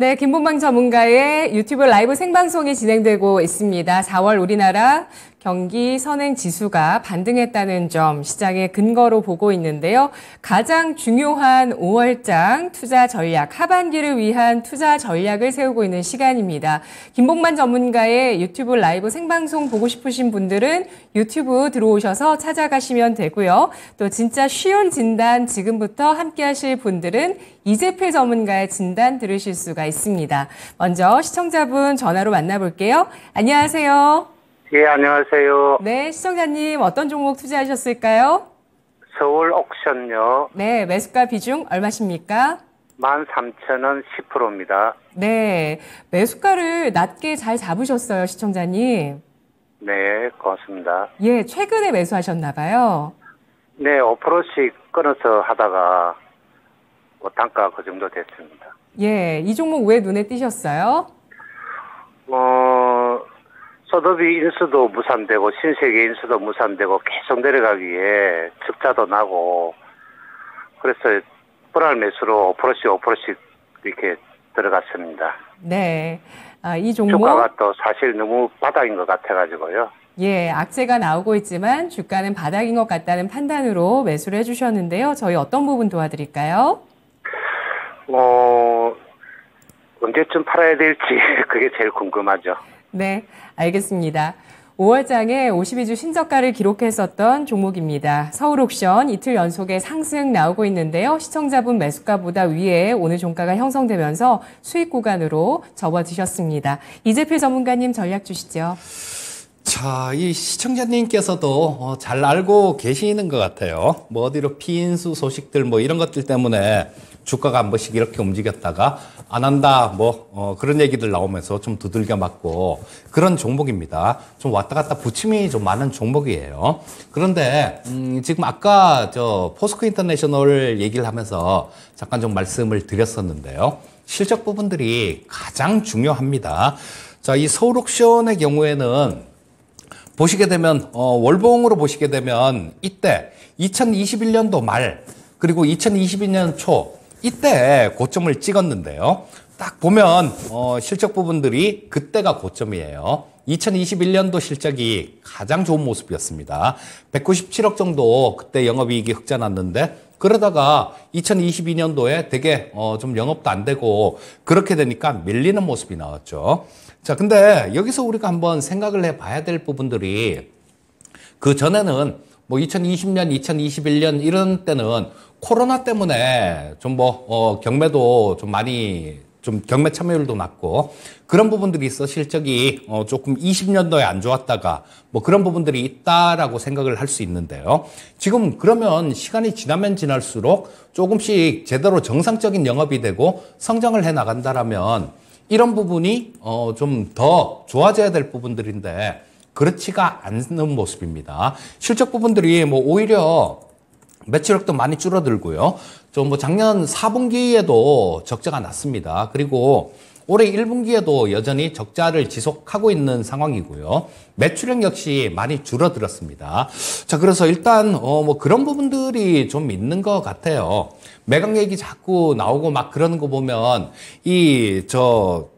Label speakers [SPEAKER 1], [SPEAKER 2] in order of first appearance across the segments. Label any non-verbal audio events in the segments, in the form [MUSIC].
[SPEAKER 1] 네, 김본방 전문가의 유튜브 라이브 생방송이 진행되고 있습니다. 4월 우리나라 경기 선행 지수가 반등했다는 점 시장의 근거로 보고 있는데요. 가장 중요한 5월장 투자 전략, 하반기를 위한 투자 전략을 세우고 있는 시간입니다. 김복만 전문가의 유튜브 라이브 생방송 보고 싶으신 분들은 유튜브 들어오셔서 찾아가시면 되고요. 또 진짜 쉬운 진단 지금부터 함께 하실 분들은 이재필 전문가의 진단 들으실 수가 있습니다. 먼저 시청자분 전화로 만나볼게요. 안녕하세요.
[SPEAKER 2] 예, 안녕하세요.
[SPEAKER 1] 네, 시청자님 어떤 종목 투자하셨을까요?
[SPEAKER 2] 서울 옥션요.
[SPEAKER 1] 네, 매수가 비중 얼마십니까?
[SPEAKER 2] 13,000원 10%입니다.
[SPEAKER 1] 네, 매수가를 낮게 잘 잡으셨어요, 시청자님.
[SPEAKER 2] 네, 고맙습니다.
[SPEAKER 1] 예, 최근에 매수하셨나 봐요.
[SPEAKER 2] 네, 5%씩 끊어서 하다가 뭐 단가 그 정도 됐습니다.
[SPEAKER 1] 예, 이 종목 왜 눈에 띄셨어요?
[SPEAKER 2] 어, 서도비 인수도 무산되고 신세계 인수도 무산되고 계속 내려가기에 적자도 나고 그래서 불알 매수로 5%씩 5%씩 이렇게 들어갔습니다.
[SPEAKER 1] 네. 아, 이 종목 주가가
[SPEAKER 2] 또 사실 너무 바닥인 것 같아가지고요.
[SPEAKER 1] 예, 악재가 나오고 있지만 주가는 바닥인 것 같다는 판단으로 매수를 해주셨는데요. 저희 어떤 부분 도와드릴까요?
[SPEAKER 2] 어, 언제쯤 팔아야 될지 [LAUGHS] 그게 제일 궁금하죠.
[SPEAKER 1] 네, 알겠습니다. 5월장에 52주 신저가를 기록했었던 종목입니다. 서울옥션 이틀 연속의 상승 나오고 있는데요. 시청자분 매수가보다 위에 오늘 종가가 형성되면서 수익 구간으로 접어드셨습니다. 이재필 전문가님 전략 주시죠.
[SPEAKER 3] 자, 이 시청자님께서도 어, 잘 알고 계시는 것 같아요. 뭐 어디로 피인수 소식들 뭐 이런 것들 때문에 주가가 한 번씩 이렇게 움직였다가 안 한다, 뭐, 어, 그런 얘기들 나오면서 좀 두들겨 맞고 그런 종목입니다. 좀 왔다 갔다 부침이 좀 많은 종목이에요. 그런데, 음, 지금 아까 저 포스코 인터내셔널 얘기를 하면서 잠깐 좀 말씀을 드렸었는데요. 실적 부분들이 가장 중요합니다. 자, 이 서울 옥션의 경우에는 보시게 되면, 어, 월봉으로 보시게 되면 이때 2021년도 말 그리고 2022년 초 이때 고점을 찍었는데요. 딱 보면 어, 실적 부분들이 그때가 고점이에요. 2021년도 실적이 가장 좋은 모습이었습니다. 197억 정도 그때 영업이익이 흑자 났는데 그러다가 2022년도에 되게 어, 좀 영업도 안 되고 그렇게 되니까 밀리는 모습이 나왔죠. 자, 근데 여기서 우리가 한번 생각을 해 봐야 될 부분들이 그 전에는 뭐 2020년, 2021년 이런 때는 코로나 때문에 좀뭐 어, 경매도 좀 많이 좀 경매 참여율도 낮고 그런 부분들이 있어 실적이 어 조금 20년도에 안 좋았다가 뭐 그런 부분들이 있다라고 생각을 할 수 있는데요. 지금 그러면 시간이 지나면 지날수록 조금씩 제대로 정상적인 영업이 되고 성장을 해 나간다라면 이런 부분이 어좀 더 좋아져야 될 부분들인데 그렇지가 않는 모습입니다. 실적 부분들이 뭐 오히려 매출액도 많이 줄어들고요. 좀 뭐 작년 4분기에도 적자가 났습니다. 그리고 올해 1분기에도 여전히 적자를 지속하고 있는 상황이고요. 매출액 역시 많이 줄어들었습니다. 자, 그래서 일단 어뭐 그런 부분들이 좀 있는 것 같아요. 매각 얘기 자꾸 나오고 막 그러는 거 보면 이 저저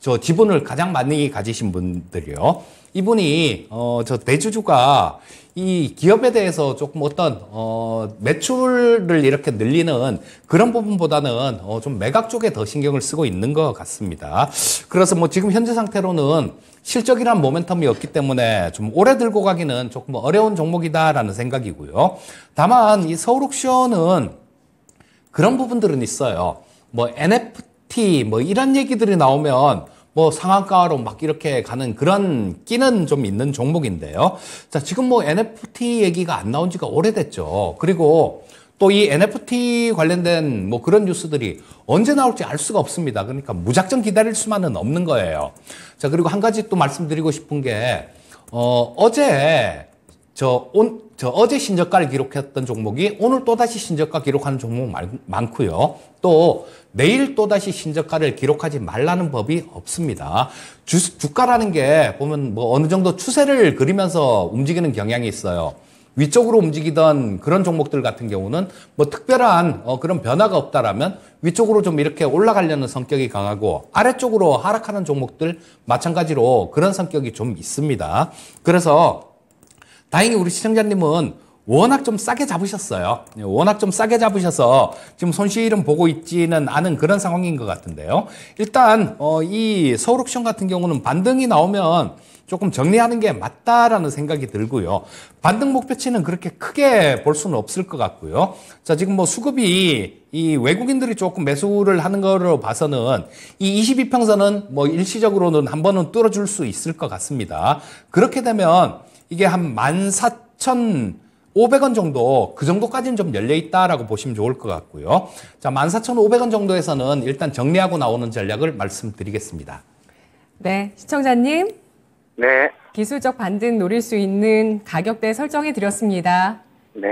[SPEAKER 3] 저 지분을 가장 많이 가지신 분들이요. 이분이 어, 저 대주주가 이 기업에 대해서 조금 어떤 어, 매출을 이렇게 늘리는 그런 부분보다는 어, 좀 매각 쪽에 더 신경을 쓰고 있는 것 같습니다. 그래서 뭐 지금 현재 상태로는 실적이란 모멘텀이 없기 때문에 좀 오래 들고 가기는 조금 어려운 종목이다라는 생각이고요. 다만 이 서울옥션은 그런 부분들은 있어요. 뭐 NFT 뭐 이런 얘기들이 나오면 뭐 상한가로 막 이렇게 가는 그런 끼는 좀 있는 종목인데요. 자, 지금 뭐 NFT 얘기가 안 나온 지가 오래됐죠. 그리고 또 이 NFT 관련된 뭐 그런 뉴스들이 언제 나올지 알 수가 없습니다. 그러니까 무작정 기다릴 수만은 없는 거예요. 자, 그리고 한 가지 또 말씀드리고 싶은 게, 어, 어제 저 온, 저 어제 신저가를 기록했던 종목이 오늘 또다시 신저가 기록하는 종목 많, 고요또 내일 또다시 신저가를 기록하지 말라는 법이 없습니다. 주, 주가라는 게 보면 뭐 어느 정도 추세를 그리면서 움직이는 경향이 있어요. 위쪽으로 움직이던 그런 종목들 같은 경우는 뭐 특별한 어, 그런 변화가 없다라면 위쪽으로 좀 이렇게 올라가려는 성격이 강하고 아래쪽으로 하락하는 종목들 마찬가지로 그런 성격이 좀 있습니다. 그래서 다행히 우리 시청자님은 워낙 좀 싸게 잡으셨어요. 예, 워낙 좀 싸게 잡으셔서 지금 손실은 보고 있지는 않은 그런 상황인 것 같은데요. 일단 어, 이 서울옥션 같은 경우는 반등이 나오면 조금 정리하는 게 맞다라는 생각이 들고요. 반등 목표치는 그렇게 크게 볼 수는 없을 것 같고요. 자, 지금 뭐 수급이 이 외국인들이 조금 매수를 하는 거로 봐서는 이 22평선은 뭐 일시적으로는 한 번은 뚫어줄 수 있을 것 같습니다. 그렇게 되면 이게 한 14,500원 정도 그 정도까지는 좀 열려 있다라고 보시면 좋을 것 같고요. 자, 14,500원 정도에서는 일단 정리하고 나오는 전략을 말씀드리겠습니다.
[SPEAKER 1] 네, 시청자님. 네. 기술적 반등 노릴 수 있는 가격대 설정해 드렸습니다. 네.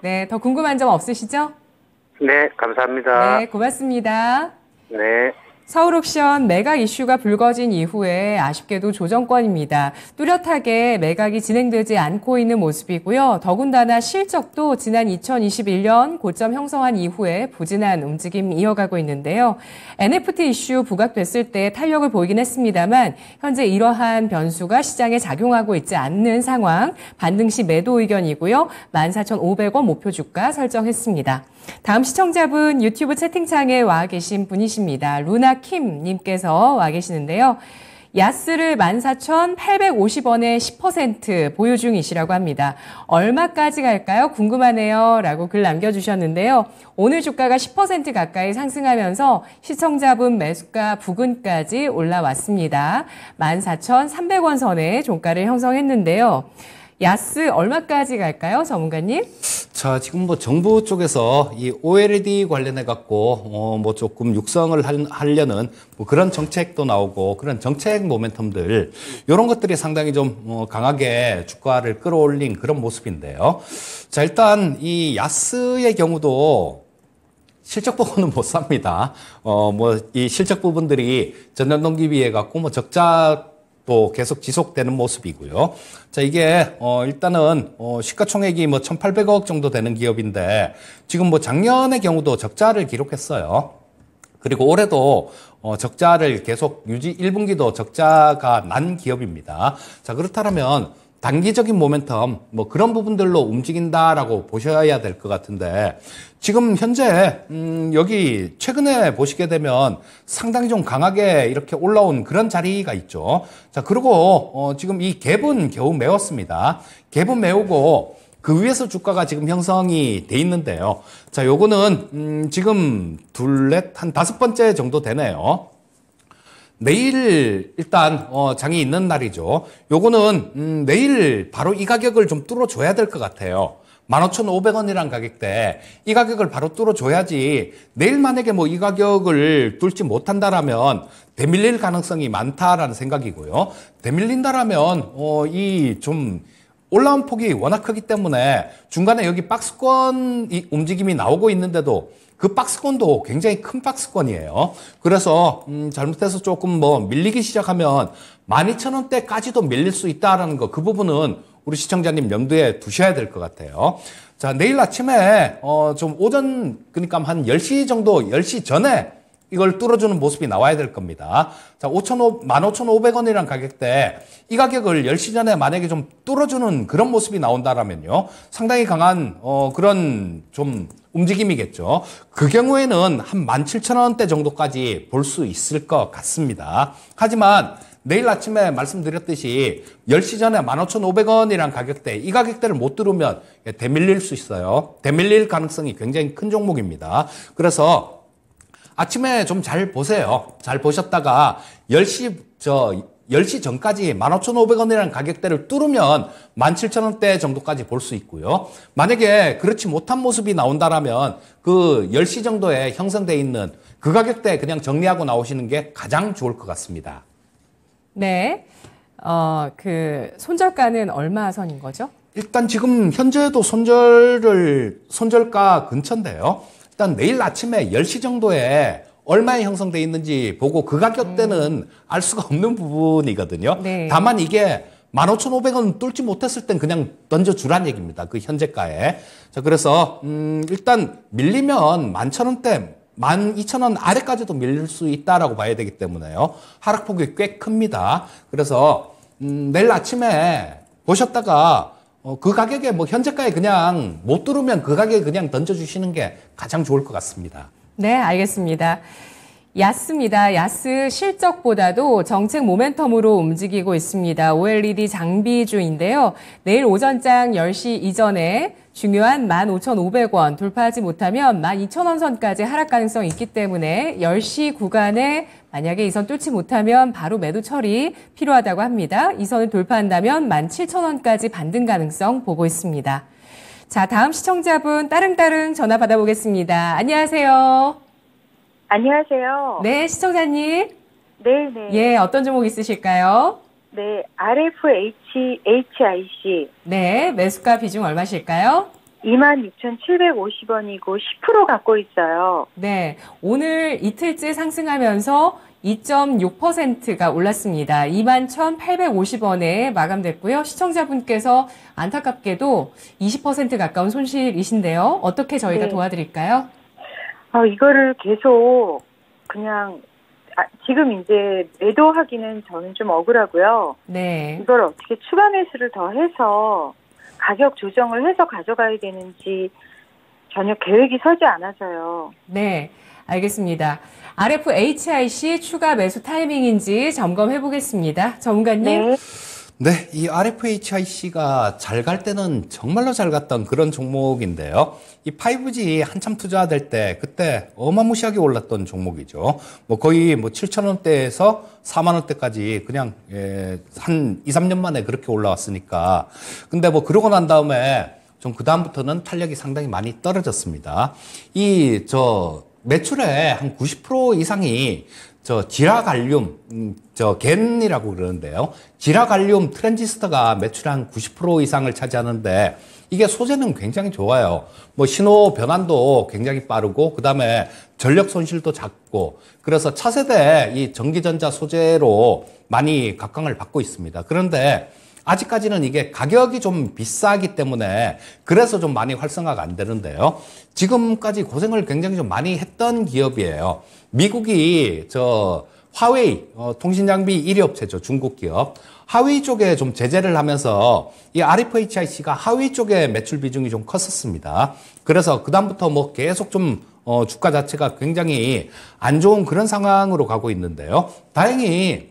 [SPEAKER 1] 네, 더 궁금한 점 없으시죠?
[SPEAKER 2] 네, 감사합니다. 네,
[SPEAKER 1] 고맙습니다. 네. 서울 옥션 매각 이슈가 불거진 이후에 아쉽게도 조정권입니다. 뚜렷하게 매각이 진행되지 않고 있는 모습이고요. 더군다나 실적도 지난 2021년 고점 형성한 이후에 부진한 움직임 이어가고 있는데요. NFT 이슈 부각됐을 때 탄력을 보이긴 했습니다만 현재 이러한 변수가 시장에 작용하고 있지 않는 상황, 반등 시 매도 의견이고요. 14,500원 목표 주가 설정했습니다. 다음 시청자분 유튜브 채팅창에 와 계신 분이십니다. 루나킴 님께서 와 계시는데요. 야스를 14,850원에 10% 보유 중이시라고 합니다. 얼마까지 갈까요? 궁금하네요. 라고 글 남겨주셨는데요. 오늘 주가가 10% 가까이 상승하면서 시청자분 매수가 부근까지 올라왔습니다. 14,300원 선에 종가를 형성했는데요. 야스 얼마까지 갈까요, 전문가님?
[SPEAKER 3] 자, 지금 뭐 정부 쪽에서 이 OLED 관련해 갖고 어, 뭐 조금 육성을 하려는 뭐 그런 정책도 나오고 그런 정책 모멘텀들 이런 것들이 상당히 좀 어, 강하게 주가를 끌어올린 그런 모습인데요. 자, 일단 이 야스의 경우도 실적 보고는 못 삽니다. 어, 뭐, 이 실적 부분들이 전년 동기 비해 갖고 뭐 적자 또 계속 지속되는 모습이고요. 자, 이게 어 일단은 어 시가총액이 뭐 1,800억 정도 되는 기업인데 지금 뭐 작년의 경우도 적자를 기록했어요. 그리고 올해도 어, 적자를 계속 유지 1분기도 적자가 난 기업입니다. 자, 그렇다면 단기적인 모멘텀 뭐 그런 부분들로 움직인다라고 보셔야 될 것 같은데 지금 현재 음 여기 최근에 보시게 되면 상당히 좀 강하게 이렇게 올라온 그런 자리가 있죠. 자 그리고 어 지금 이 갭은 겨우 메웠습니다. 갭은 메우고 그 위에서 주가가 지금 형성이 돼 있는데요. 자 요거는 음 지금 둘넷한 다섯 번째 정도 되네요. 내일 일단 어, 장이 있는 날이죠. 요거는 음, 내일 바로 이 가격을 좀 뚫어줘야 될 것 같아요. 15,500원이란 가격대 이 가격을 바로 뚫어줘야지 내일 만약에 뭐 이 가격을 뚫지 못한다라면 대밀릴 가능성이 많다라는 생각이고요. 대밀린다라면 어, 이좀 올라온 폭이 워낙 크기 때문에 중간에 여기 박스권 움직임이 나오고 있는데도 그 박스권도 굉장히 큰 박스권이에요. 그래서 음, 잘못해서 조금 뭐 밀리기 시작하면 12,000원대까지도 밀릴 수 있다라는 거 그 부분은 우리 시청자님 염두에 두셔야 될 것 같아요. 자, 내일 아침에 어, 좀 오전 그러니까 한 10시 정도 10시 전에 이걸 뚫어주는 모습이 나와야 될 겁니다. 자, 5,500, 15,500원이란 가격대 이 가격을 10시 전에 만약에 좀 뚫어주는 그런 모습이 나온다라면요. 상당히 강한, 어, 그런 좀 움직임이겠죠. 그 경우에는 한 17,000원대 정도까지 볼 수 있을 것 같습니다. 하지만 내일 아침에 말씀드렸듯이 10시 전에 15,500원이란 가격대, 이 가격대를 못 들으면 대밀릴 예, 수 있어요. 대밀릴 가능성이 굉장히 큰 종목입니다. 그래서 아침에 좀 잘 보세요. 잘 보셨다가 10시, 저, 10시 전까지 15,500원이라는 가격대를 뚫으면 17,000원대 정도까지 볼 수 있고요. 만약에 그렇지 못한 모습이 나온다라면 그 10시 정도에 형성되어 있는 그 가격대 그냥 정리하고 나오시는 게 가장 좋을 것 같습니다.
[SPEAKER 1] 네. 어, 그 손절가는 얼마 선인 거죠?
[SPEAKER 3] 일단 지금 현재도 손절을 손절가 근처인데요. 일단 내일 아침에 10시 정도에 얼마에 형성돼 있는지 보고 그 가격대는 음. 알 수가 없는 부분이거든요. 네. 다만 이게 15,500원 뚫지 못했을 땐 그냥 던져주란 얘기입니다. 그 현재가에. 자, 그래서, 음, 일단 밀리면 11,000원대, 12,000원 아래까지도 밀릴 수 있다라고 봐야 되기 때문에요. 하락폭이 꽤 큽니다. 그래서, 음, 내일 아침에 보셨다가 어, 그 가격에 뭐 현재가에 그냥 못 들으면 그 가격에 그냥 던져주시는 게 가장 좋을 것 같습니다.
[SPEAKER 1] 네, 알겠습니다. 야스입니다. 야스 실적보다도 정책 모멘텀으로 움직이고 있습니다. OLED 장비주인데요. 내일 오전장 10시 이전에 중요한 15,500원 돌파하지 못하면 12,000원 선까지 하락 가능성이 있기 때문에 10시 구간에 만약에 이선 뚫지 못하면 바로 매도 처리 필요하다고 합니다. 이 선을 돌파한다면 17,000원까지 반등 가능성 보고 있습니다. 자, 다음 시청자분 따릉따릉 전화 받아보겠습니다. 안녕하세요. 안녕하세요. 네, 시청자님. 네, 네. 예, 어떤 종목 있으실까요? 네, RFH, HIC. 네, 매수가 비중 얼마실까요? 26,750원이고 10% 갖고
[SPEAKER 2] 있어요.
[SPEAKER 1] 네. 오늘 이틀째 상승하면서 2.6%가 올랐습니다. 21,850원에 마감됐고요. 시청자분께서 안타깝게도 20% 가까운 손실이신데요. 어떻게 저희가 네. 도와드릴까요? 어, 이거를 계속 그냥 아, 지금 이제 매도하기는 저는 좀 억울하고요. 네. 이걸 어떻게 추가
[SPEAKER 2] 매수를 더 해서 가격 조정을 해서 가져가야 되는지 전혀 계획이 서지 않아서요.
[SPEAKER 1] 네, 알겠습니다. RFHIC 추가 매수 타이밍인지 점검해 보겠습니다. 전문가님. 네.
[SPEAKER 3] 네, 이 RFHIC가 잘 갈 때는 정말로 잘 갔던 그런 종목인데요. 이 5G 한참 투자될 때 그때 어마무시하게 올랐던 종목이죠. 뭐 거의 뭐 7천 원대에서 4만 원대까지 그냥 예, 한 2, 3년 만에 그렇게 올라왔으니까. 근데 뭐 그러고 난 다음에 좀 그다음부터는 탄력이 상당히 많이 떨어졌습니다. 이 저 매출의 한 90% 이상이 저 지라갈륨 저 겐이라고 그러는데요. 지라갈륨 트랜지스터가 매출 한90% 이상을 차지하는데 이게 소재는 굉장히 좋아요. 뭐 신호 변환도 굉장히 빠르고 그다음에 전력 손실도 작고 그래서 차세대 이 전기전자 소재로 많이 각광을 받고 있습니다. 그런데 아직까지는 이게 가격이 좀 비싸기 때문에 그래서 좀 많이 활성화가 안 되는데요. 지금까지 고생을 굉장히 좀 많이 했던 기업이에요. 미국이 저 화웨이 어, 통신 장비 1위 업체죠 중국 기업 하위 쪽에 좀 제재를 하면서 이 RFHIC가 하위쪽에 매출 비중이 좀 컸었습니다. 그래서 그 다음부터 뭐 계속 좀 어, 주가 자체가 굉장히 안 좋은 그런 상황으로 가고 있는데요. 다행히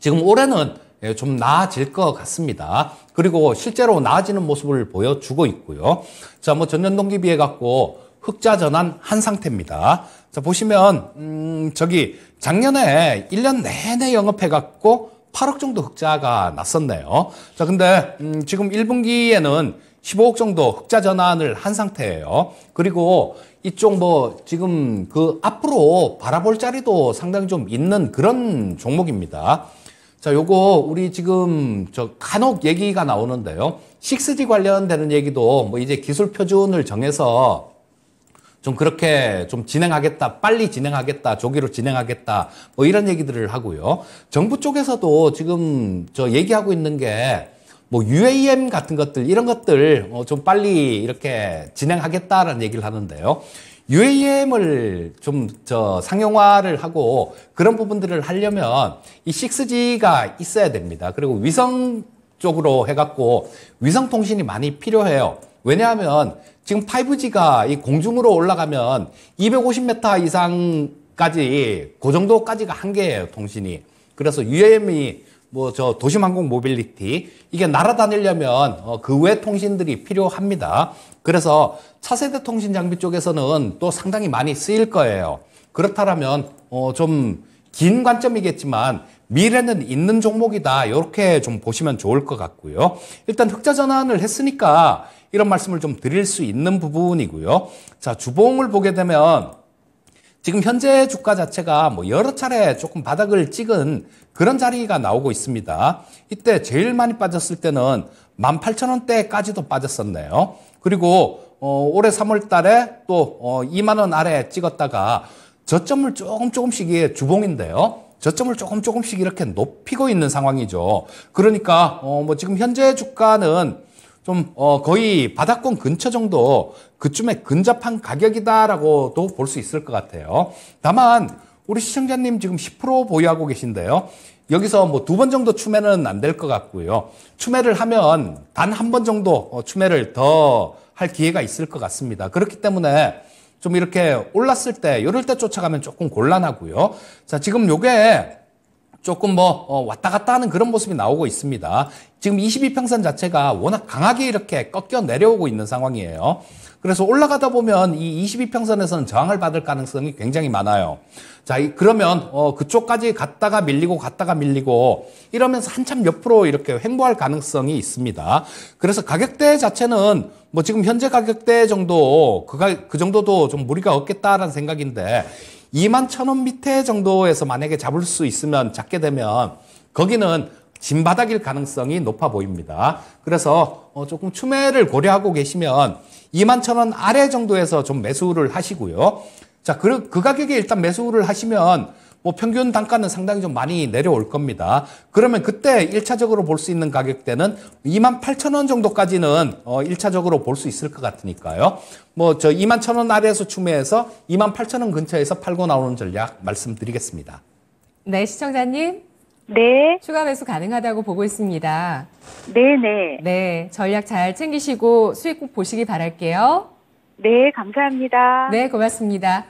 [SPEAKER 3] 지금 올해는 예, 좀 나아질 것 같습니다. 그리고 실제로 나아지는 모습을 보여주고 있고요. 자, 뭐 전년 동기 비해 갖고 흑자 전환 한 상태입니다. 자, 보시면, 음, 저기, 작년에 1년 내내 영업해갖고 8억 정도 흑자가 났었네요. 자, 근데, 음, 지금 1분기에는 15억 정도 흑자 전환을 한 상태예요. 그리고 이쪽 뭐 지금 그 앞으로 바라볼 자리도 상당히 좀 있는 그런 종목입니다. 자, 요거 우리 지금 저 간혹 얘기가 나오는데요. 6G 관련되는 얘기도 뭐 이제 기술 표준을 정해서 좀 그렇게 좀 진행하겠다, 빨리 진행하겠다, 조기로 진행하겠다, 뭐 이런 얘기들을 하고요. 정부 쪽에서도 지금 저 얘기하고 있는 게 뭐 UAM 같은 것들, 이런 것들 어좀 빨리 이렇게 진행하겠다라는 얘기를 하는데요. UAM을 좀 저 상용화를 하고 그런 부분들을 하려면 이 6G가 있어야 됩니다. 그리고 위성 쪽으로 해갖고 위성통신이 많이 필요해요. 왜냐하면 지금 5G가 이 공중으로 올라가면 250m 이상까지 그 정도까지가 한계예요 통신이. 그래서 UM이 a 뭐저 도심항공 모빌리티 이게 날아다니려면 어, 그외 통신들이 필요합니다. 그래서 차세대 통신 장비 쪽에서는 또 상당히 많이 쓰일 거예요. 그렇다면 어, 좀 긴 관점이겠지만 미래는 있는 종목이다 이렇게 좀 보시면 좋을 것 같고요. 일단 흑자 전환을 했으니까 이런 말씀을 좀 드릴 수 있는 부분이고요. 자, 주봉을 보게 되면 지금 현재 주가 자체가 뭐 여러 차례 조금 바닥을 찍은 그런 자리가 나오고 있습니다. 이때 제일 많이 빠졌을 때는 18,000원대까지도 빠졌었네요. 그리고 어, 올해 3월 달에 또 어, 2만 원 아래 찍었다가 저점을 조금 조금씩 이게 주봉인데요. 저점을 조금 조금씩 이렇게 높이고 있는 상황이죠. 그러니까 어, 뭐 지금 현재 주가는 좀어 거의 바닥권 근처 정도 그쯤에 근접한 가격이다라고도 볼 수 있을 것 같아요. 다만 우리 시청자님 지금 10% 보유하고 계신데요. 여기서 뭐 두 번 정도 추매는 안 될 것 같고요. 추매를 하면 단 한 번 정도 어, 추매를 더 할 기회가 있을 것 같습니다. 그렇기 때문에 좀 이렇게 올랐을 때, 이럴 때 쫓아가면 조금 곤란하고요. 자, 지금 요게 조금 뭐 어, 왔다 갔다 하는 그런 모습이 나오고 있습니다. 지금 22평선 자체가 워낙 강하게 이렇게 꺾여 내려오고 있는 상황이에요. 그래서 올라가다 보면 이 22평선에서는 저항을 받을 가능성이 굉장히 많아요. 자, 그러면 어, 그쪽까지 갔다가 밀리고 갔다가 밀리고 이러면서 한참 옆으로 이렇게 횡보할 가능성이 있습니다. 그래서 가격대 자체는 뭐 지금 현재 가격대 정도 그가 그 정도도 좀 무리가 없겠다라는 생각인데 2만 천원 밑에 정도에서 만약에 잡을 수 있으면 잡게 되면 거기는 진바닥일 가능성이 높아 보입니다. 그래서 어, 조금 추매를 고려하고 계시면 2만 천원 아래 정도에서 좀 매수를 하시고요. 자, 그, 그 가격에 일단 매수를 하시면 뭐 평균 단가는 상당히 좀 많이 내려올 겁니다. 그러면 그때 1차적으로 볼 수 있는 가격대는 2 8 0원 정도까지는 어 1차적으로 볼 수 있을 것 같으니까요. 뭐 저2 1 0원 아래에서 추매해서 2 8 0원 근처에서 팔고 나오는 전략 말씀드리겠습니다.
[SPEAKER 1] 네, 시청자님. 네. 추가 매수 가능하다고 보고 있습니다. 네네. 네, 전략 네. 네, 잘 챙기시고 수익 꼭 보시기 바랄게요. 네, 감사합니다. 네, 고맙습니다.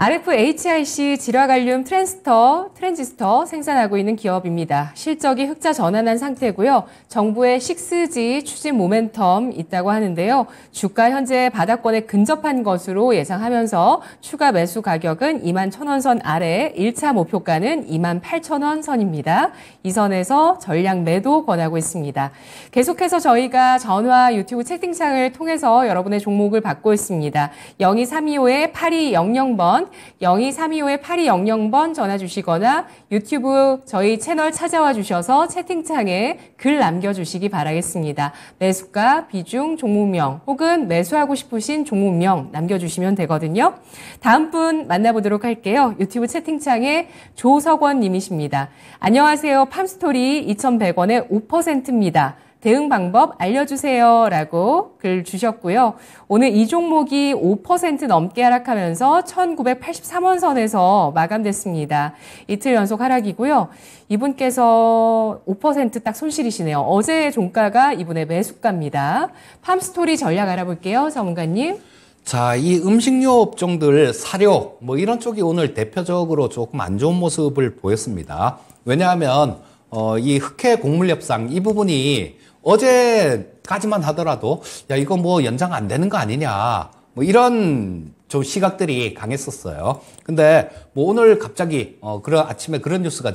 [SPEAKER 1] RFHIC 질화갈륨 트랜스터, 트랜지스터 생산하고 있는 기업입니다. 실적이 흑자 전환한 상태고요. 정부의 6G 추진 모멘텀 있다고 하는데요. 주가 현재 바닥권에 근접한 것으로 예상하면서 추가 매수 가격은 2만 1천원 선 아래 1차 목표가는 2만 8천원 선입니다. 이 선에서 전량 매도 권하고 있습니다. 계속해서 저희가 전화 유튜브 채팅창을 통해서 여러분의 종목을 받고 있습니다. 02325-8200번 02325-8200번 전화 주시거나 유튜브 저희 채널 찾아와 주셔서 채팅창에 글 남겨주시기 바라겠습니다. 매수가, 비중, 종목명 혹은 매수하고 싶으신 종목명 남겨주시면 되거든요. 다음 분 만나보도록 할게요. 유튜브 채팅창에 조석원 님이십니다. 안녕하세요. 팜스토리 2100원에 5%입니다. 대응 방법 알려주세요. 라고 글 주셨고요. 오늘 이 종목이 5% 넘게 하락하면서 1983원 선에서 마감됐습니다. 이틀 연속 하락이고요. 이분께서 5%딱 손실이시네요. 어제 종가가 이분의 매수가입니다. 팜스토리 전략 알아볼게요. 전문가님.
[SPEAKER 3] 자, 이 음식료 업종들 사료 뭐 이런 쪽이 오늘 대표적으로 조금 안 좋은 모습을 보였습니다. 왜냐하면 어, 이 흑해 곡물 협상 이 부분이 어제까지만 하더라도 야 이거 뭐 연장 안 되는 거 아니냐 뭐 이런 좀 시각들이 강했었어요. 근데 뭐 오늘 갑자기 어 그런 아침에 그런 뉴스가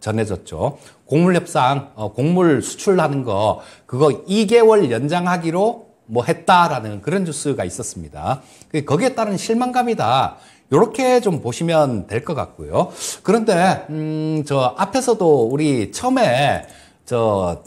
[SPEAKER 3] 전해졌, 죠 곡물 협상 어 곡물 수출하는 거 그거 2개월 연장하기로 뭐 했다라는 그런 뉴스가 있었습니다. 그, 거기에 따른 실망감이다. 이렇게 좀 보시면 될 것 같고요. 그런데 음 저 앞에서도 우리 처음에 저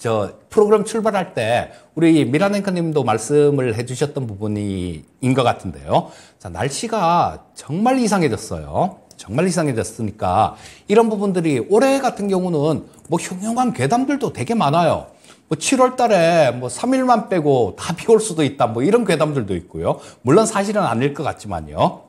[SPEAKER 3] 저 프로그램 출발할 때 우리 미라랭크님도 말씀을 해주셨던 부분인 것 같은데요. 자, 날씨가 정말 이상해졌어요. 정말 이상해졌으니까 이런 부분들이 올해 같은 경우는 뭐 흉흉한 괴담들도 되게 많아요. 뭐 7월 달에 뭐 3일만 빼고 다 비올 수도 있다. 뭐 이런 괴담들도 있고요. 물론 사실은 아닐 것 같지만요.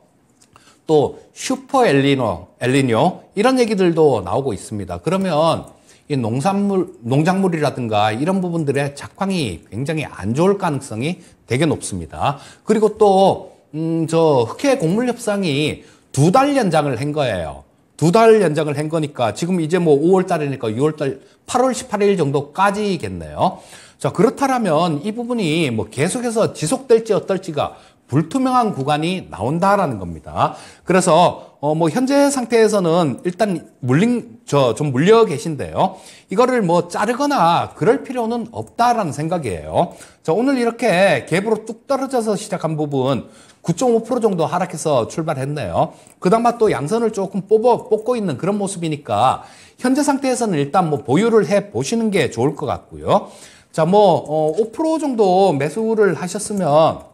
[SPEAKER 3] 또 슈퍼 엘리노, 엘리뇨 이런 얘기들도 나오고 있습니다. 그러면 이 농산물, 농작물이라든가 이런 부분들의 작황이 굉장히 안 좋을 가능성이 되게 높습니다. 그리고 또, 음, 저 흑해 곡물 협상이 두 달 연장을 한 거예요. 두 달 연장을 한 거니까 지금 이제 뭐 5월 달이니까 6월 달, 8월 18일 정도까지겠네요. 자, 그렇다면 라이 부분이 뭐 계속해서 지속될지 어떨지가 불투명한 구간이 나온다라는 겁니다. 그래서 어, 뭐, 현재 상태에서는 일단 물린, 저, 좀 물려 계신데요. 이거를 뭐 자르거나 그럴 필요는 없다라는 생각이에요. 자, 오늘 이렇게 갭으로 뚝 떨어져서 시작한 부분 9.5% 정도 하락해서 출발했네요. 그 다음에 또 양선을 조금 뽑아, 뽑고 있는 그런 모습이니까 현재 상태에서는 일단 뭐 보유를 해 보시는 게 좋을 것 같고요. 자, 뭐, 어, 5% 정도 매수를 하셨으면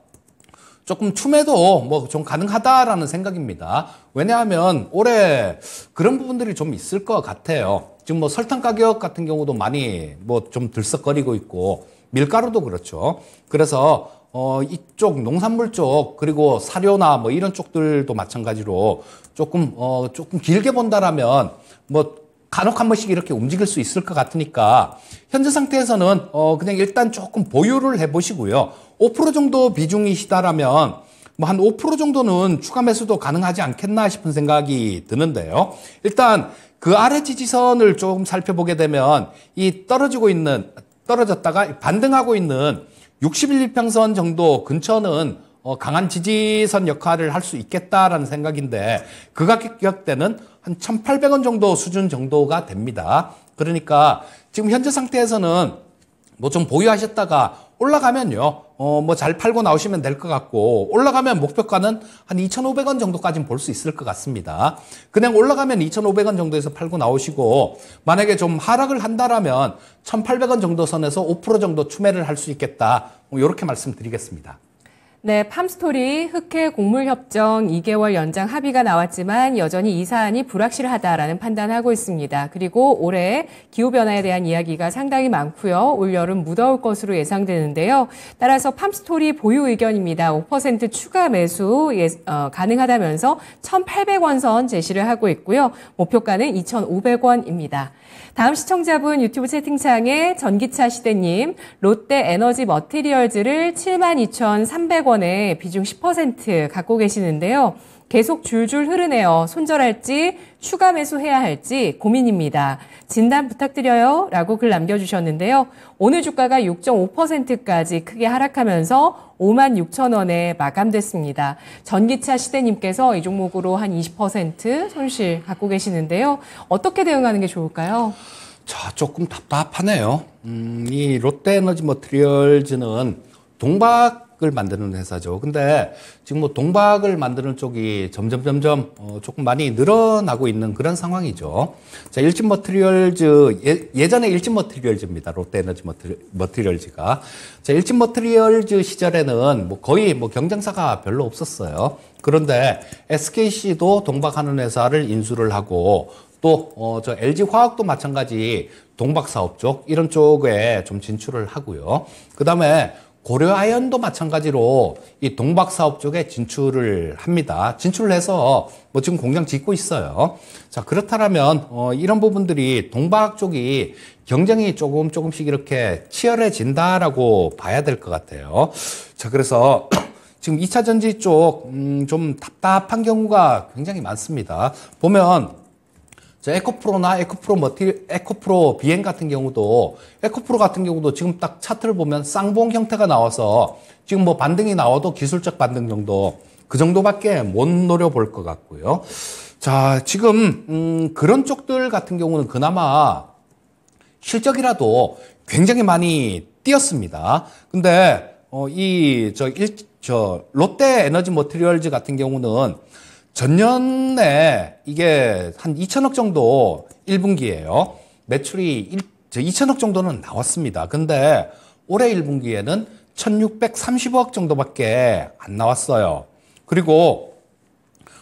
[SPEAKER 3] 조금 춤에도 뭐 좀 가능하다라는 생각입니다. 왜냐하면 올해 그런 부분들이 좀 있을 것 같아요. 지금 뭐 설탕 가격 같은 경우도 많이 뭐 좀 들썩거리고 있고 밀가루도 그렇죠. 그래서 어 이쪽 농산물 쪽 그리고 사료나 뭐 이런 쪽들도 마찬가지로 조금 어 조금 길게 본다라면 뭐 간혹 한 번씩 이렇게 움직일 수 있을 것 같으니까 현재 상태에서는 어 그냥 일단 조금 보유를 해보시고요. 5% 정도 비중이시다라면 뭐 한 5% 정도는 추가 매수도 가능하지 않겠나 싶은 생각이 드는데요. 일단 그 아래 지지선을 조금 살펴보게 되면 이 떨어지고 있는 떨어졌다가 반등하고 있는 6 1일 평선 정도 근처는 어, 강한 지지선 역할을 할 수 있겠다라는 생각인데 그 가격 대는한 1,800원 정도 수준 정도가 됩니다. 그러니까 지금 현재 상태에서는 뭐 좀 보유하셨다가 올라가면요. 어, 뭐잘 팔고 나오시면 될 것 같고, 올라가면 목표가는 한 2,500원 정도까지는 볼 수 있을 것 같습니다. 그냥 올라가면 2,500원 정도에서 팔고 나오시고, 만약에 좀 하락을 한다라면 1,800원 정도 선에서 5% 정도 추매를 할 수 있겠다. 뭐 이렇게 말씀드리겠습니다.
[SPEAKER 1] 네, 팜스토리 흑해 곡물협정 2개월 연장 합의가 나왔지만 여전히 이 사안이 불확실하다라는 판단하고 있습니다. 그리고 올해 기후변화에 대한 이야기가 상당히 많고요. 올여름 무더울 것으로 예상되는데요. 따라서 팜스토리 보유 의견입니다. 5% 추가 매수 예, 어, 가능하다면서 1,800원 선 제시를 하고 있고요. 목표가는 2,500원입니다. 다음 시청자분 유튜브 채팅창에 전기차 시대님 롯데 에너지 머티리얼즈를 72,300원에 비중 10% 갖고 계시는데요. 계속 줄줄 흐르네요. 손절할지 추가 매수해야 할지 고민입니다. 진단 부탁드려요. 라고 글 남겨주셨는데요. 오늘 주가가 6.5%까지 크게 하락하면서 5만 6천 원에 마감됐습니다. 전기차 시대님께서 이 종목으로 한 20% 손실 갖고 계시는데요. 어떻게 대응하는 게 좋을까요?
[SPEAKER 3] 자, 조금 답답하네요. 음, 이 롯데에너지 머트리얼즈는 동박 동박을 만드는 회사죠. 근데 지금 뭐 동박을 만드는 쪽이 점점 점점 어 조금 많이 늘어나고 있는 그런 상황이죠. 자, 일진 머트리얼즈 예, 전에 일진 머트리얼즈입니다. 롯데에너지 머트리얼즈가 자, 일진 머트리얼즈 시절에는 뭐 거의 뭐 경쟁사가 별로 없었어요. 그런데 SKC도 동박하는 회사를 인수를 하고 또저 어 LG 화학도 마찬가지 동박 사업 쪽 이런 쪽에 좀 진출을 하고요. 그다음에 고려아연도 마찬가지로 이 동박 사업 쪽에 진출을 합니다. 진출을 해서 뭐 지금 공장 짓고 있어요. 자, 그렇다면 라어 이런 부분들이 동박 쪽이 경쟁이 조금 조금씩 이렇게 치열해진다라고 봐야 될 것 같아요. 자, 그래서 [CLEARS THROAT] 지금 2차 전지 쪽좀 음 답답한 경우가 굉장히 많습니다. 보면 저 에코프로나 에코프로 머티 에코프로 비행 같은 경우도 에코프로 같은 경우도 지금 딱 차트를 보면 쌍봉 형태가 나와서 지금 뭐 반등이 나와도 기술적 반등 정도 그 정도밖에 못 노려볼 것 같고요. 자 지금 음, 그런 쪽들 같은 경우는 그나마 실적이라도 굉장히 많이 뛰었습니다. 근데 어, 이저 저 롯데 에너지 머티리얼즈 같은 경우는 전년에 이게 한 2천억 정도 1분기에요. 매출이 1, 2천억 정도는 나왔습니다. 근데 올해 1분기에는 1630억 정도밖에 안 나왔어요. 그리고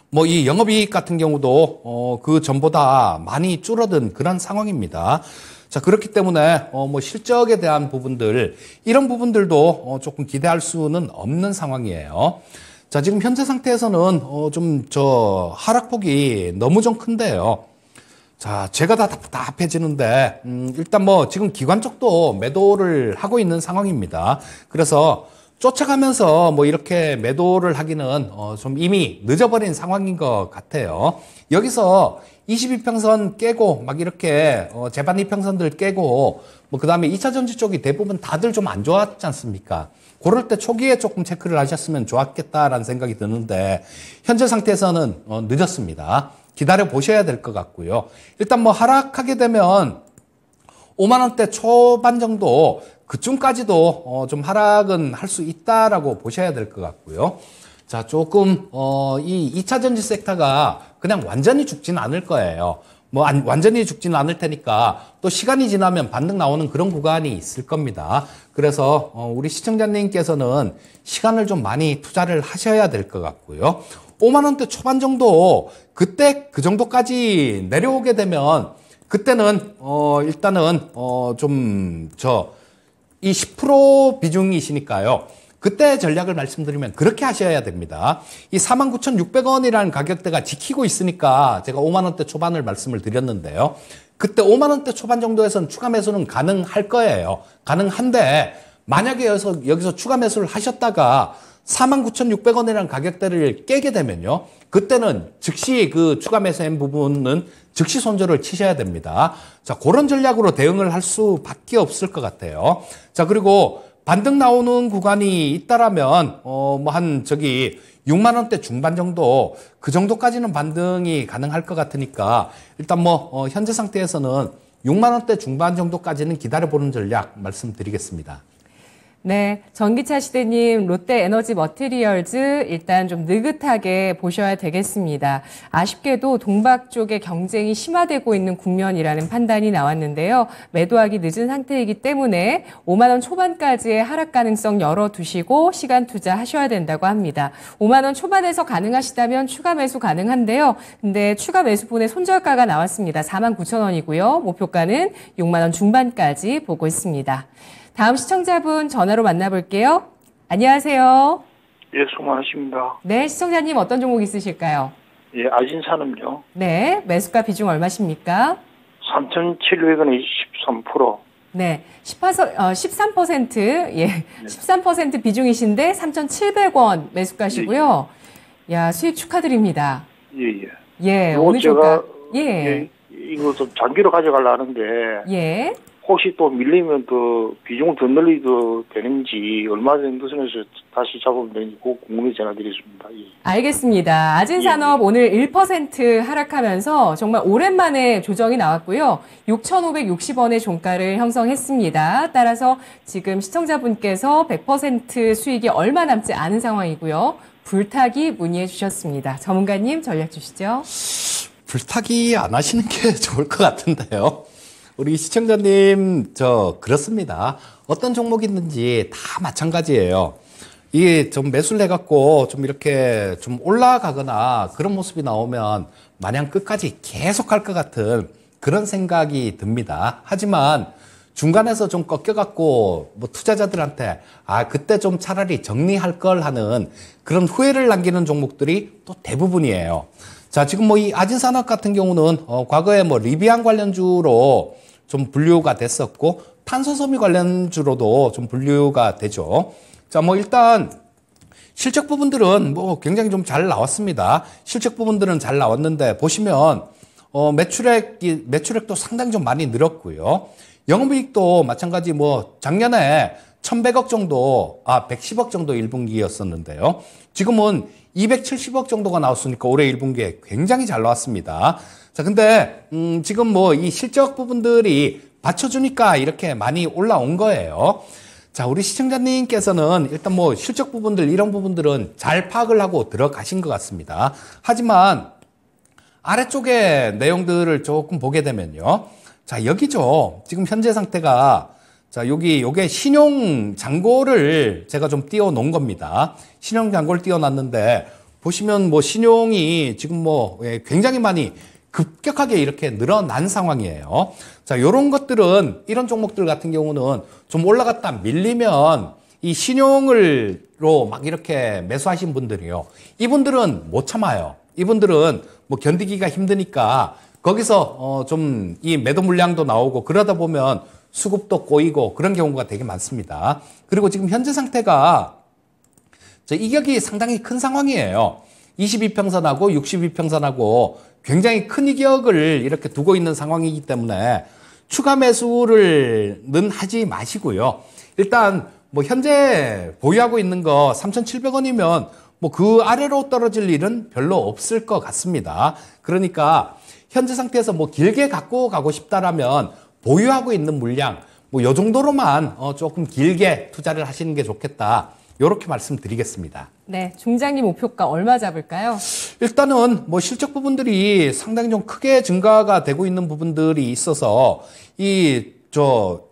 [SPEAKER 3] 뭐 이 영업이익 같은 경우도 어그 전보다 많이 줄어든 그런 상황입니다. 자 그렇기 때문에 어뭐 실적에 대한 부분들 이런 부분들도 어 조금 기대할 수는 없는 상황이에요. 자, 지금 현재 상태에서는 어, 좀 저 하락폭이 너무 좀 큰데요. 자, 제가 다 답답해지는데 음, 일단 뭐 지금 기관쪽도 매도를 하고 있는 상황입니다. 그래서 쫓아가면서 뭐 이렇게 매도를 하기는 어, 좀 이미 늦어버린 상황인 것 같아요. 여기서 22평선 깨고 막 이렇게 어, 재반 2평선들 깨고 뭐그 다음에 2차 전지 쪽이 대부분 다들 좀 안 좋았지 않습니까? 그럴 때 초기에 조금 체크를 하셨으면 좋았겠다라는 생각이 드는데 현재 상태에서는 어, 늦었습니다. 기다려 보셔야 될 것 같고요. 일단 뭐 하락하게 되면 5만 원대 초반 정도 그쯤까지도 어, 좀 하락은 할 수 있다라고 보셔야 될 것 같고요. 자, 조금 어, 이 2차 전지 섹터가 그냥 완전히 죽진 않을 거예요. 뭐 완전히 죽지는 않을 테니까 또 시간이 지나면 반등 나오는 그런 구간이 있을 겁니다. 그래서 어, 우리 시청자님께서는 시간을 좀 많이 투자를 하셔야 될 것 같고요. 5만 원대 초반 정도 그때 그 정도까지 내려오게 되면 그때는 어 일단은 어좀저이 10% 비중이시니까요. 그때 전략을 말씀드리면 그렇게 하셔야 됩니다. 이 49,600원이라는 가격대가 지키고 있으니까 제가 5만 원대 초반을 말씀을 드렸는데요. 그때 5만 원대 초반 정도에서는 추가 매수는 가능할 거예요. 가능한데 만약에 여기서, 여기서 추가 매수를 하셨다가 49,600원이라는 가격대를 깨게 되면요. 그때는 즉시 그 추가 매수한 부분은 즉시 손절을 치셔야 됩니다. 자, 그런 전략으로 대응을 할 수밖에 없을 것 같아요. 자, 그리고 반등 나오는 구간이 있다라면 어 뭐 한 저기 6만 원대 중반 정도 그 정도까지는 반등이 가능할 것 같으니까 일단 뭐어 현재 상태에서는 6만 원대 중반 정도까지는 기다려 보는 전략 말씀드리겠습니다.
[SPEAKER 1] 네, 전기차 시대님 롯데 에너지 머티리얼즈 일단 좀 느긋하게 보셔야 되겠습니다. 아쉽게도 동박 쪽의 경쟁이 심화되고 있는 국면이라는 판단이 나왔는데요. 매도하기 늦은 상태이기 때문에 5만 원 초반까지의 하락 가능성 열어두시고 시간 투자하셔야 된다고 합니다. 5만 원 초반에서 가능하시다면 추가 매수 가능한데요. 근데 추가 매수분의 손절가가 나왔습니다. 4만 9천 원이고요. 목표가는 6만 원 중반까지 보고 있습니다. 다음 시청자분 전화로 만나볼게요. 안녕하세요.
[SPEAKER 2] 예, 수고 많십니다
[SPEAKER 1] 네, 시청자님 어떤 종목 있으실까요?
[SPEAKER 2] 예, 아진산은요.
[SPEAKER 1] 네, 매수가 비중 얼마십니까?
[SPEAKER 2] 3,700원이 13%.
[SPEAKER 1] 네, 18, 어, 13%, 예, 네. 13% 비중이신데 3,700원 매수가시고요. 예, 예. 야, 수익 축하드립니다. 예, 예. 예, 오늘 제가,
[SPEAKER 2] 예. 예. 이거 좀 장기로 가져가려 하는데. 예. 혹시 또 밀리면 더 비중을 더 늘리도 되는지 얼마 정도 선에서 다시 작업면 되는지 꼭 그 궁금해 전화드리겠습니다.
[SPEAKER 1] 예. 알겠습니다. 아진산업 예. 예. 오늘 1% 하락하면서 정말 오랜만에 조정이 나왔고요. 6,560원의 종가를 형성했습니다. 따라서 지금 시청자분께서 100% 수익이 얼마 남지 않은 상황이고요. 불타기 문의해 주셨습니다. 전문가님 전략 주시죠.
[SPEAKER 3] 불타기 안 하시는 게 [LAUGHS] 좋을 것 같은데요. 우리 시청자님, 저, 그렇습니다. 어떤 종목이있는지다 마찬가지예요. 이게 좀 매수를 해갖고 좀 이렇게 좀 올라가거나 그런 모습이 나오면 마냥 끝까지 계속 할것 같은 그런 생각이 듭니다. 하지만 중간에서 좀 꺾여갖고 뭐 투자자들한테 아 그때 좀 차라리 정리할 걸 하는 그런 후회를 남기는 종목들이 또 대부분이에요. 자, 지금 뭐 이 아진 산업 같은 경우는 어, 과거에 뭐 리비안 관련주로 좀 분류가 됐었고 탄소섬유 관련주로도 좀 분류가 되죠. 자, 뭐 일단 실적 부분들은 뭐 굉장히 좀 잘 나왔습니다. 실적 부분들은 잘 나왔는데 보시면 어, 매출액이 매출액도 상당히 좀 많이 늘었고요. 영업이익도 마찬가지 뭐 작년에 1,100억 정도, 아, 110억 정도 1분기였었는데요. 지금은 270억 정도가 나왔으니까 올해 1분 기에 굉장히 잘 나왔습니다. 자, 근데 음, 지금 뭐 이 실적 부분들이 받쳐주니까 이렇게 많이 올라온 거예요. 자, 우리 시청자님께서는 일단 뭐 실적 부분들 이런 부분들은 잘 파악을 하고 들어가신 것 같습니다. 하지만 아래쪽에 내용들을 조금 보게 되면요. 자, 여기죠. 지금 현재 상태가 자, 여기, 요게 신용 잔고를 제가 좀 띄워 놓은 겁니다. 신용 잔고를 띄워 놨는데, 보시면 뭐 신용이 지금 뭐 예, 굉장히 많이 급격하게 이렇게 늘어난 상황이에요. 자, 요런 것들은, 이런 종목들 같은 경우는 좀 올라갔다 밀리면 이 신용을로 막 이렇게 매수하신 분들이요. 이분들은 못 참아요. 이분들은 뭐 견디기가 힘드니까 거기서 어좀 이 매도 물량도 나오고 그러다 보면 수급도 꼬이고 그런 경우가 되게 많습니다. 그리고 지금 현재 상태가 이 격이 상당히 큰 상황이에요. 22평선하고 62평선하고 굉장히 큰 이격을 이렇게 두고 있는 상황이기 때문에 추가 매수를는 하지 마시고요. 일단 뭐 현재 보유하고 있는 거 3,700원이면 뭐 그 아래로 떨어질 일은 별로 없을 것 같습니다. 그러니까 현재 상태에서 뭐 길게 갖고 가고 싶다라면 보유하고 있는 물량 뭐요 정도로만 어, 조금 길게 투자를 하시는 게 좋겠다. 이렇게 말씀드리겠습니다.
[SPEAKER 1] 네, 중장기 목표가 얼마 잡을까요?
[SPEAKER 3] 일단은 뭐 실적 부분들이 상당히 좀 크게 증가가 되고 있는 부분들이 있어서 이 저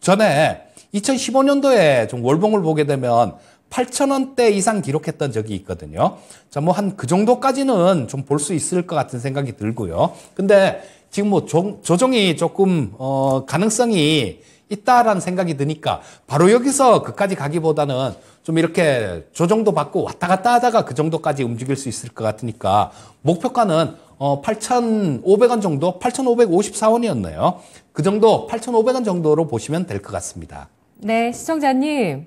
[SPEAKER 3] 전에 2015년도에 좀 월봉을 보게 되면 8,000원대 이상 기록했던 적이 있거든요. 자, 뭐 한 그 정도까지는 좀 볼 수 있을 것 같은 생각이 들고요. 근데 지금 뭐 조정이 조금 어, 가능성이 있다라는 생각이 드니까 바로 여기서 그까지 가기보다는 좀 이렇게 조정도 받고 왔다 갔다 하다가 그 정도까지 움직일 수 있을 것 같으니까 목표가는 어 8,500원 정도, 8,554원이었네요. 그 정도 8,500원 정도로 보시면 될 것 같습니다.
[SPEAKER 1] 네, 시청자님.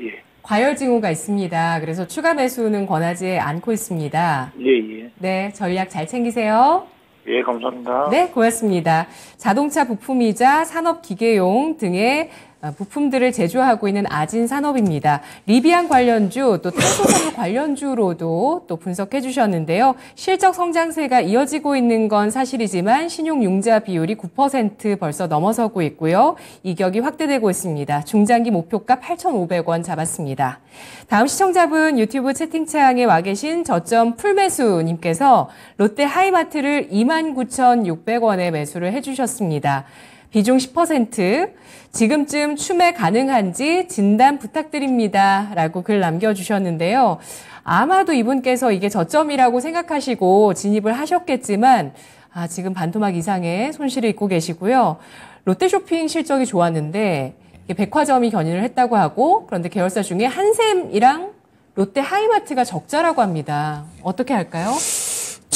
[SPEAKER 1] 예. 과열 징후가 있습니다. 그래서 추가 매수는 권하지 않고 있습니다. 예, 예. 네, 전략 잘 챙기세요.
[SPEAKER 2] 예, 감사합니다. 네,
[SPEAKER 1] 고맙습니다. 자동차 부품이자 산업기계용 등의 아, 부품들을 제조하고 있는 아진 산업입니다. 리비안 관련주 또 탄소산업 [COUGHS] 관련주로도 또 분석해 주셨는데요. 실적 성장세가 이어지고 있는 건 사실이지만 신용융자 비율이 9% 벌써 넘어서고 있고요. 이격이 확대되고 있습니다. 중장기 목표가 8,500원 잡았습니다. 다음 시청자분 유튜브 채팅창에 와 계신 저점 풀매수님께서 롯데 하이마트를 29,600원에 매수를 해주셨습니다. 비중 10%, 지금쯤 추매 가능한지 진단 부탁드립니다. 라고 글 남겨주셨는데요. 아마도 이분께서 이게 저점이라고 생각하시고 진입을 하셨겠지만, 아, 지금 반토막 이상의 손실을 입고 계시고요. 롯데쇼핑 실적이 좋았는데, 백화점이 견인을 했다고 하고, 그런데 계열사 중에 한샘이랑 롯데 하이마트가 적자라고 합니다. 어떻게 할까요?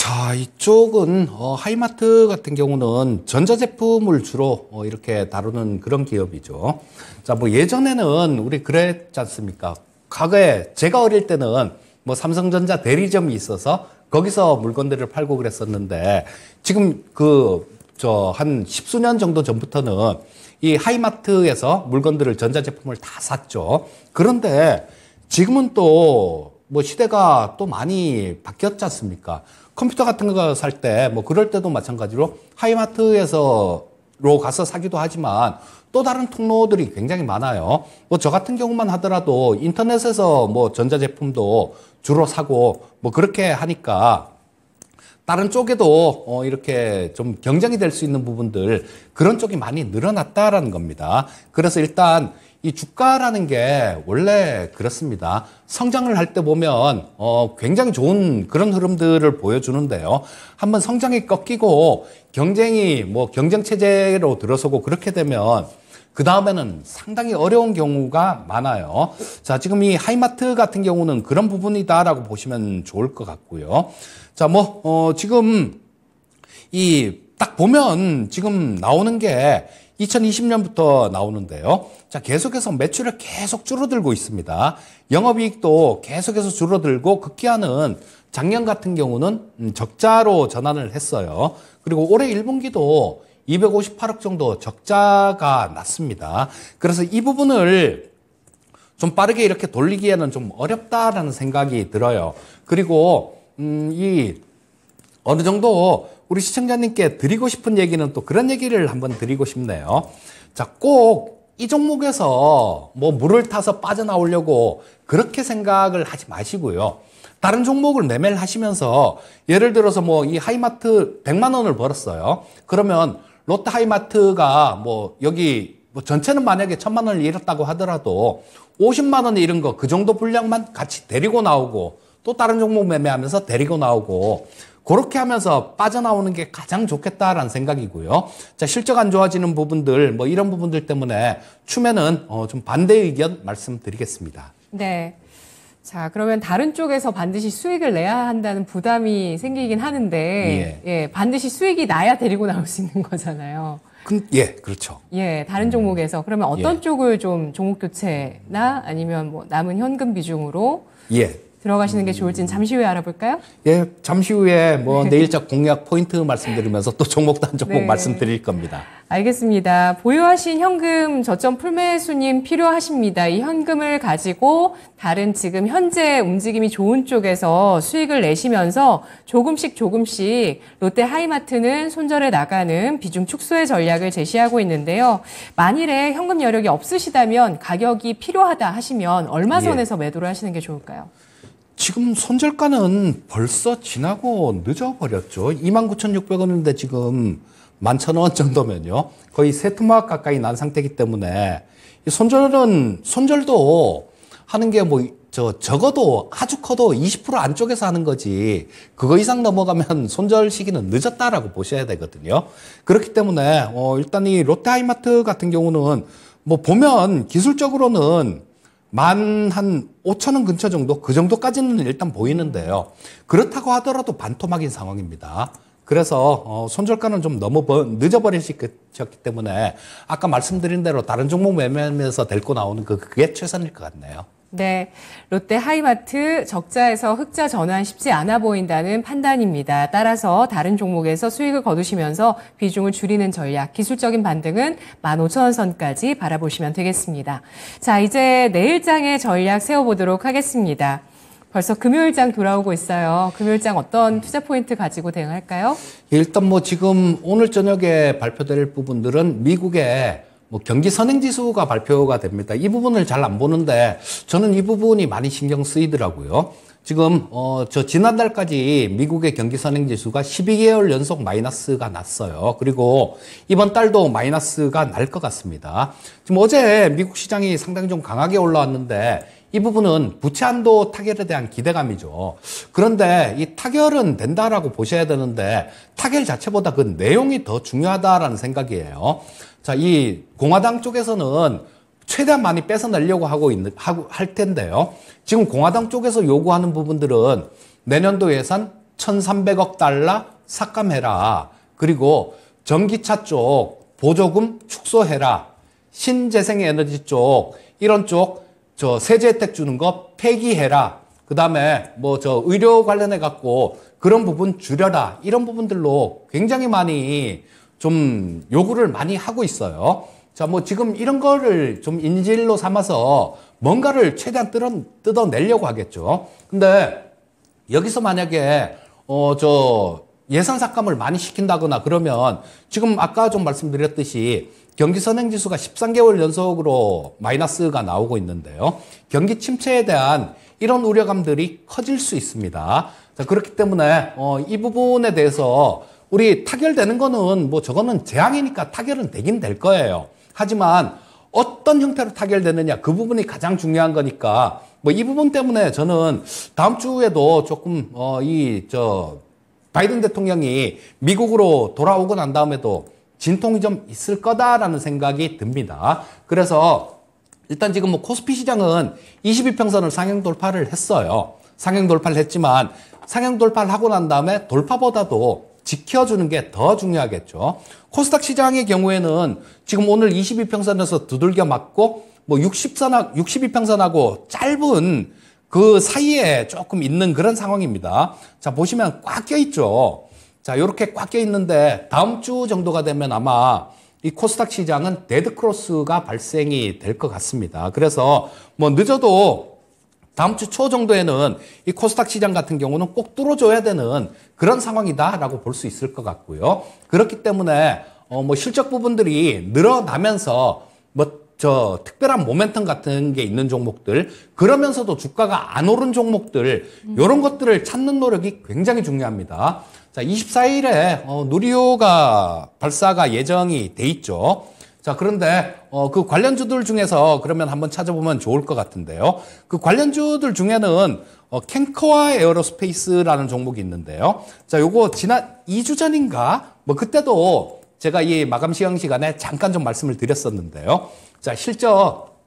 [SPEAKER 3] 자, 이쪽은 어, 하이마트 같은 경우는 전자제품을 주로 어, 이렇게 다루는 그런 기업이죠. 자, 뭐 예전에는 우리 그랬지 않습니까? 과거에 제가 어릴 때는 뭐 삼성전자 대리점이 있어서 거기서 물건들을 팔고 그랬었는데 지금 그 저한 십수년 정도 전부터는 이 하이마트에서 물건들을 전자제품을 다 샀죠. 그런데 지금은 또 뭐 시대가 또 많이 바뀌었지 않습니까? 컴퓨터 같은 거 살 때 뭐 그럴 때도 마찬가지로 하이마트에서 로 가서 사기도 하지만 또 다른 통로들이 굉장히 많아요. 뭐 저 같은 경우만 하더라도 인터넷에서 뭐 전자제품도 주로 사고 뭐 그렇게 하니까 다른 쪽에도 어 이렇게 좀 경쟁이 될 수 있는 부분들 그런 쪽이 많이 늘어났다라는 겁니다. 그래서 일단 이 주가라는 게 원래 그렇습니다. 성장을 할 때 보면 어 굉장히 좋은 그런 흐름들을 보여주는데요. 한번 성장이 꺾이고 경쟁이 뭐 경쟁 체제로 들어서고 그렇게 되면 그 다음에는 상당히 어려운 경우가 많아요. 자, 지금 이 하이마트 같은 경우는 그런 부분이다라고 보시면 좋을 것 같고요. 자, 뭐, 어, 지금 이 딱 보면 지금 나오는 게 2020년부터 나오는데요. 자, 계속해서 매출을 계속 줄어들고 있습니다. 영업이익도 계속해서 줄어들고 극기하는 작년 같은 경우는 음, 적자로 전환을 했어요. 그리고 올해 1분기도 258억 정도 적자가 났습니다. 그래서 이 부분을 좀 빠르게 이렇게 돌리기에는 좀 어렵다라는 생각이 들어요. 그리고 음, 이 어느 정도 우리 시청자님께 드리고 싶은 얘기는 또 그런 얘기를 한번 드리고 싶네요. 자, 꼭 이 종목에서 뭐 물을 타서 빠져나오려고 그렇게 생각을 하지 마시고요. 다른 종목을 매매를 하시면서 예를 들어서 뭐 이 하이마트 100만 원을 벌었어요. 그러면 롯데 하이마트가 뭐 여기 뭐 전체는 만약에 천만 원을 잃었다고 하더라도 50만 원 잃은 거 그 정도 분량만 같이 데리고 나오고 또 다른 종목 매매하면서 데리고 나오고 그렇게 하면서 빠져나오는 게 가장 좋겠다라는 생각이고요. 자, 실적 안 좋아지는 부분들 뭐 이런 부분들 때문에 춤에는 어, 좀 반대 의견 말씀드리겠습니다.
[SPEAKER 1] 네. 자, 그러면 다른 쪽에서 반드시 수익을 내야 한다는 부담이 생기긴 하는데, 예, 예 반드시 수익이 나야 데리고 나올 수 있는 거잖아요.
[SPEAKER 3] 그, 예, 그렇죠.
[SPEAKER 1] 예, 다른 종목에서. 그러면 어떤 예. 쪽을 좀 종목 교체나 아니면 뭐 남은 현금 비중으로 예. 들어가시는 게좋을지 잠시 후에 알아볼까요?
[SPEAKER 3] 예, 잠시 후에 뭐내일자 [LAUGHS] 공약 포인트 말씀드리면서 또 종목 단 종목 네. 말씀드릴 겁니다.
[SPEAKER 1] 알겠습니다. 보유하신 현금 저점 풀매수님 필요하십니다. 이 현금을 가지고 다른 지금 현재 움직임이 좋은 쪽에서 수익을 내시면서 조금씩 조금씩 롯데 하이마트는 손절해 나가는 비중 축소의 전략을 제시하고 있는데요. 만일에 현금 여력이 없으시다면 가격이 필요하다 하시면 얼마 예. 선에서 예. 매도를 하시는 게 좋을까요?
[SPEAKER 3] 지금 손절가는 벌써 지나고 늦어버렸죠. 29,600원인데 지금 11,000원 정도면요. 거의 세트막 가까이 난 상태이기 때문에 손절은, 손절도 하는 게 뭐, 저, 적어도 아주 커도 20% 안쪽에서 하는 거지. 그거 이상 넘어가면 손절 시기는 늦었다라고 보셔야 되거든요. 그렇기 때문에, 어, 일단 이 롯데하이마트 같은 경우는 뭐 보면 기술적으로는 만한 5천 원 근처 정도 그 정도까지는 일단 보이는데요. 그렇다고 하더라도 반토막인 상황입니다. 그래서 어, 손절가는 좀 너무 늦어버리셨기 때문에 아까 말씀드린 대로 다른 종목 매매하면서 데리 나오는 그, 그게 최선일 것 같네요.
[SPEAKER 1] 네. 롯데 하이마트 적자에서 흑자 전환 쉽지 않아 보인다는 판단입니다. 따라서 다른 종목에서 수익을 거두시면서 비중을 줄이는 전략, 기술적인 반등은 15,000원 선까지 바라보시면 되겠습니다. 자, 이제 내일장의 전략 세워보도록 하겠습니다. 벌써 금요일장 돌아오고 있어요. 금요일장 어떤 투자 포인트 가지고 대응할까요?
[SPEAKER 3] 예, 일단 뭐 지금 오늘 저녁에 발표될 부분들은 미국의 뭐 경기 선행지수가 발표가 됩니다. 이 부분을 잘 안 보는데 저는 이 부분이 많이 신경 쓰이더라고요. 지금 어, 저 지난달까지 미국의 경기 선행지수가 12개월 연속 마이너스가 났어요. 그리고 이번 달도 마이너스가 날 것 같습니다. 지금 어제 미국 시장이 상당히 좀 강하게 올라왔는데 이 부분은 부채한도 타결에 대한 기대감이죠. 그런데 이 타결은 된다라고 보셔야 되는데 타결 자체보다 그 내용이 더 중요하다라는 생각이에요. 자, 이 공화당 쪽에서는 최대한 많이 뺏어내려고 하고 있는, 하고, 할 텐데요. 지금 공화당 쪽에서 요구하는 부분들은 내년도 예산 1,300억 달러 삭감해라. 그리고 전기차 쪽 보조금 축소해라. 신재생에너지 쪽, 이런 쪽, 저 세제 혜택 주는 거 폐기해라. 그 다음에 뭐 저 의료 관련해 갖고 그런 부분 줄여라. 이런 부분들로 굉장히 많이 좀 요구를 많이 하고 있어요. 자, 뭐 지금 이런 거를 좀 인질로 삼아서 뭔가를 최대한 뜯어, 뜯어내려고 하겠죠. 근데 여기서 만약에, 어, 저 예산 삭감을 많이 시킨다거나 그러면 지금 아까 좀 말씀드렸듯이 경기 선행 지수가 13개월 연속으로 마이너스가 나오고 있는데요. 경기 침체에 대한 이런 우려감들이 커질 수 있습니다. 자, 그렇기 때문에, 어, 이 부분에 대해서 우리 타결되는 거는 뭐 저거는 재앙이니까 타결은 되긴 될 거예요. 하지만 어떤 형태로 타결되느냐 그 부분이 가장 중요한 거니까 뭐 이 부분 때문에 저는 다음 주에도 조금 어 이 저 바이든 대통령이 미국으로 돌아오고 난 다음에도 진통이 좀 있을 거다라는 생각이 듭니다. 그래서 일단 지금 뭐 코스피 시장은 22평선을 상향 돌파를 했어요. 상향 돌파를 했지만 상향 돌파를 하고 난 다음에 돌파보다도 지켜주는 게 더 중요하겠죠. 코스닥 시장의 경우에는 지금 오늘 22평선에서 두들겨 맞고 뭐6 0선하 62평선하고 짧은 그 사이에 조금 있는 그런 상황입니다. 자, 보시면 꽉 껴 있죠. 자, 요렇게 꽉 껴 있는데 다음 주 정도가 되면 아마 이 코스닥 시장은 데드크로스가 발생이 될 것 같습니다. 그래서 뭐 늦어도 다음 주 초 정도에는 이 코스닥 시장 같은 경우는 꼭 뚫어줘야 되는 그런 상황이다라고 볼 수 있을 것 같고요. 그렇기 때문에 어뭐 실적 부분들이 늘어나면서 뭐 저 특별한 모멘텀 같은 게 있는 종목들 그러면서도 주가가 안 오른 종목들 이런 것들을 찾는 노력이 굉장히 중요합니다. 자, 24일에 어 누리호가 발사가 예정이 돼 있죠. 자, 그런데 어, 그 관련주들 중에서 그러면 한번 찾아보면 좋을 것 같은데요. 그 관련주들 중에는 어, 캔커와 에어로스페이스라는 종목이 있는데요. 자, 요거 지난 2주 전인가 뭐 그때도 제가 이 마감 시간 시간에 잠깐 좀 말씀을 드렸었는데요. 자, 실적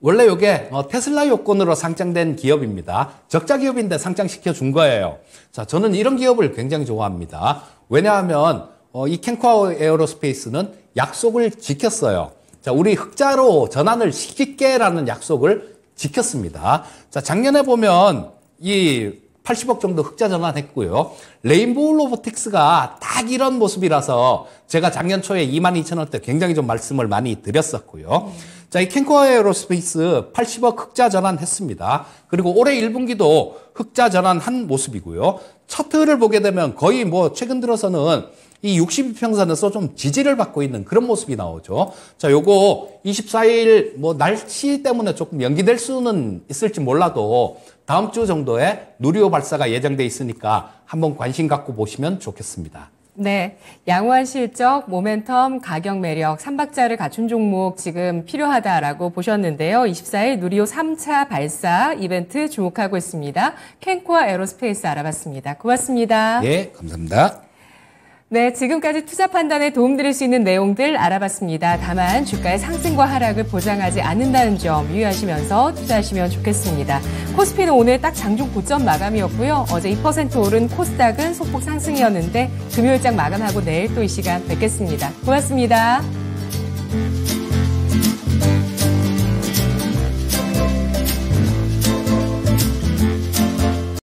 [SPEAKER 3] 원래 요게 어, 테슬라 요건으로 상장된 기업입니다. 적자 기업인데 상장시켜 준 거예요. 자, 저는 이런 기업을 굉장히 좋아합니다. 왜냐하면 어, 이 캔커와 에어로스페이스는 약속을 지켰어요. 자, 우리 흑자로 전환을 시킬게라는 약속을 지켰습니다. 자, 작년에 보면 이 80억 정도 흑자 전환했고요. 레인보우 로보틱스가 딱 이런 모습이라서 제가 작년 초에 22,000원대 굉장히 좀 말씀을 많이 드렸었고요. 자, 이 캔코어 에어로스페이스 80억 흑자 전환했습니다. 그리고 올해 1분기도 흑자 전환한 모습이고요. 차트를 보게 되면 거의 뭐 최근 들어서는 이 62평선에서 좀 지지를 받고 있는 그런 모습이 나오죠. 자, 요거 24일 뭐 날씨 때문에 조금 연기될 수는 있을지 몰라도 다음 주 정도에 누리호 발사가 예정돼 있으니까 한번 관심 갖고 보시면 좋겠습니다.
[SPEAKER 1] 네. 양호한 실적, 모멘텀, 가격 매력, 3박자를 갖춘 종목 지금 필요하다라고 보셨는데요. 24일 누리호 3차 발사 이벤트 주목하고 있습니다. 캔코아 에로스페이스 알아봤습니다. 고맙습니다. 예,
[SPEAKER 3] 감사합니다.
[SPEAKER 1] 네, 지금까지 투자 판단에 도움드릴 수 있는 내용들 알아봤습니다. 다만 주가의 상승과 하락을 보장하지 않는다는 점 유의하시면서 투자하시면 좋겠습니다. 코스피는 오늘 딱 장중 고점 마감이었고요. 어제 2% 오른 코스닥은 소폭 상승이었는데 금요일장 마감하고 내일 또 이 시간 뵙겠습니다. 고맙습니다.